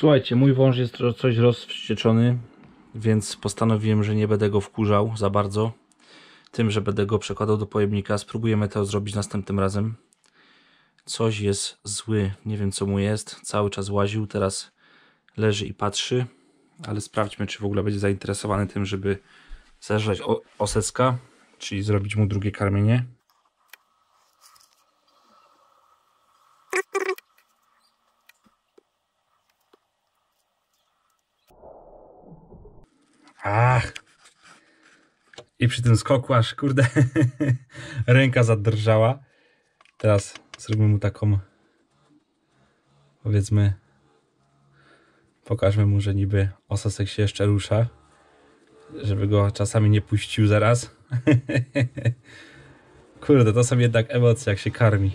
Słuchajcie, mój wąż jest coś rozwścieczony, więc postanowiłem, że nie będę go wkurzał za bardzo. Tym, że będę go przekładał do pojemnika. Spróbujemy to zrobić następnym razem. Coś jest zły, nie wiem co mu jest. Cały czas łaził, teraz leży i patrzy. Ale sprawdźmy, czy w ogóle będzie zainteresowany tym, żeby zerzać oseska, czyli zrobić mu drugie karmienie. Ach. I przy tym skoku aż, kurde, ręka zadrżała. Teraz zrobimy mu taką, powiedzmy, pokażmy mu, że niby osasek się jeszcze rusza, żeby go czasami nie puścił zaraz. Kurde, to są jednak emocje, jak się karmi.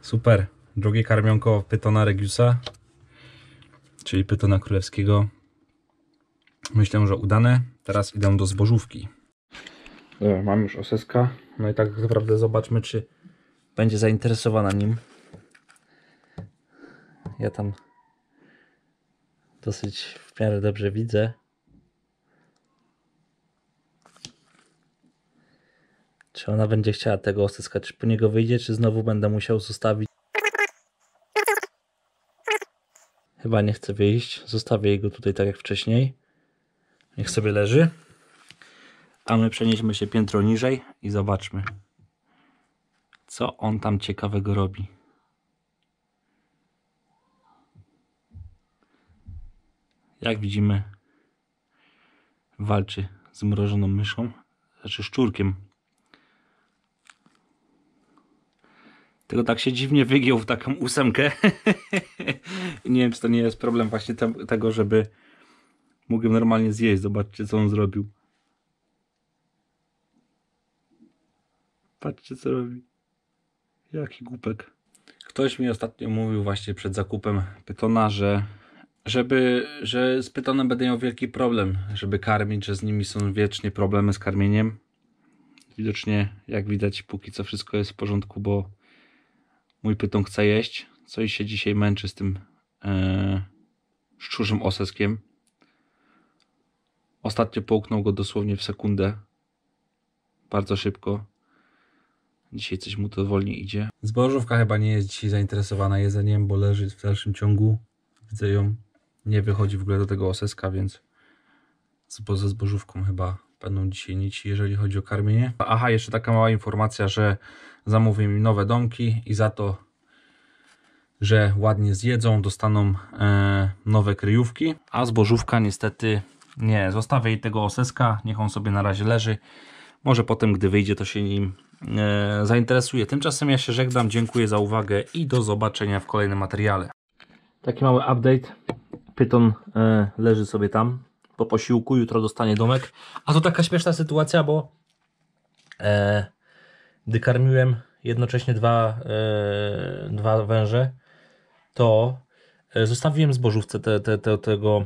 Super. Drugie karmionko pytona Regiusa czyli pytona królewskiego. Myślę, że udane. Teraz idę do zbożówki. mam już oseska. No i tak naprawdę zobaczmy, czy będzie zainteresowana nim. Ja tam dosyć w miarę dobrze widzę. Czy ona będzie chciała tego oseskać? Czy po niego wyjdzie, czy znowu będę musiał zostawić? Chyba nie chce wyjść. Zostawię jego tutaj tak jak wcześniej. Niech sobie leży. A my przenieśmy się piętro niżej i zobaczmy, co on tam ciekawego robi. Jak widzimy, walczy z mrożoną myszą, znaczy szczurkiem. Tylko tak się dziwnie wygiął w taką ósemkę. nie wiem, czy to nie jest problem właśnie te, tego, żeby mógł normalnie zjeść. Zobaczcie, co on zrobił. Patrzcie, co robi. Jaki głupek. Ktoś mi ostatnio mówił właśnie przed zakupem pytona, że żeby, że z pytonem będę miał wielki problem, żeby karmić, że z nimi są wiecznie problemy z karmieniem. Widocznie, jak widać, póki co wszystko jest w porządku, bo mój pyton chce jeść, co i się dzisiaj męczy z tym e, szczurzym oseskiem. Ostatnio połknął go dosłownie w sekundę. Bardzo szybko. Dzisiaj coś mu to wolniej idzie. Zbożówka chyba nie jest dzisiaj zainteresowana jedzeniem, bo leży w dalszym ciągu. Widzę ją. Nie wychodzi w ogóle do tego oseska, więc ze zbożówką chyba Będą dzisiaj nici, jeżeli chodzi o karmienie. Aha, jeszcze taka mała informacja, że zamówię mi nowe domki i za to, że ładnie zjedzą, dostaną e, nowe kryjówki. A zbożówka niestety nie. Zostawię jej tego oseska, niech on sobie na razie leży. Może potem, gdy wyjdzie, to się nim e, zainteresuje. Tymczasem ja się żegnam, dziękuję za uwagę i do zobaczenia w kolejnym materiale. Taki mały update. Pyton e, leży sobie tam, po posiłku, jutro dostanie domek. A to taka śmieszna sytuacja, bo e, gdy karmiłem jednocześnie dwa, e, dwa węże, to e, zostawiłem zbożówce te, te, te, tego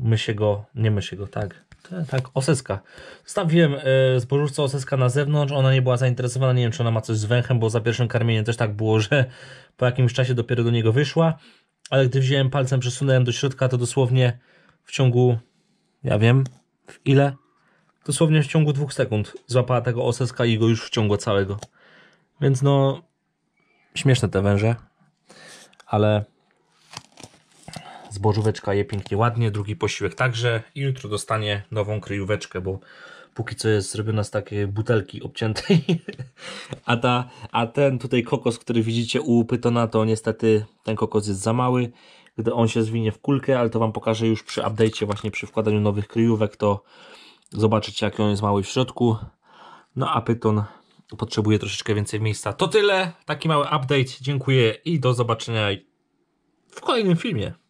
mysiego, nie mysiego, tak, tak, oseska. Zostawiłem e, zbożówce oseska na zewnątrz, ona nie była zainteresowana, nie wiem czy ona ma coś z węchem, bo za pierwszym karmieniem też tak było, że po jakimś czasie dopiero do niego wyszła, ale gdy wziąłem palcem, przesunąłem do środka, to dosłownie w ciągu ja wiem, w ile? Dosłownie w ciągu dwóch sekund złapała tego oseska i go już wciągła całego. Więc no, śmieszne te węże, ale zbożóweczka je pięknie, ładnie, drugi posiłek także i jutro dostanie nową kryjóweczkę, bo póki co jest zrobiona z takiej butelki obciętej, a, ta, a ten tutaj kokos, który widzicie u Pytona, to niestety ten kokos jest za mały gdy on się zwinie w kulkę, ale to Wam pokażę już przy update'cie, właśnie przy wkładaniu nowych kryjówek, to zobaczycie jak on jest mały w środku. No a Pyton potrzebuje troszeczkę więcej miejsca. To tyle, taki mały update, dziękuję i do zobaczenia w kolejnym filmie.